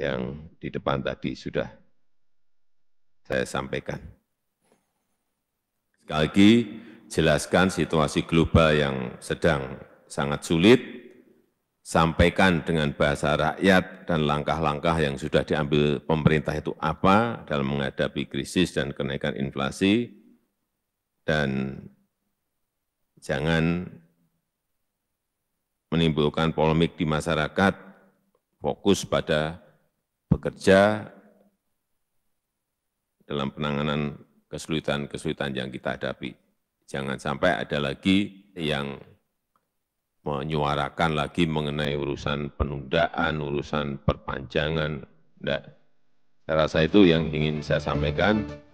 yang di depan tadi sudah saya sampaikan. Sekali lagi, jelaskan situasi global yang sedang sangat sulit, sampaikan dengan bahasa rakyat dan langkah-langkah yang sudah diambil pemerintah itu apa dalam menghadapi krisis dan kenaikan inflasi, dan jangan menimbulkan polemik di masyarakat, fokus pada bekerja dalam penanganan kesulitan-kesulitan yang kita hadapi. Jangan sampai ada lagi yang menyuarakan lagi mengenai urusan penundaan, urusan perpanjangan. Tidak. Saya rasa itu yang ingin saya sampaikan.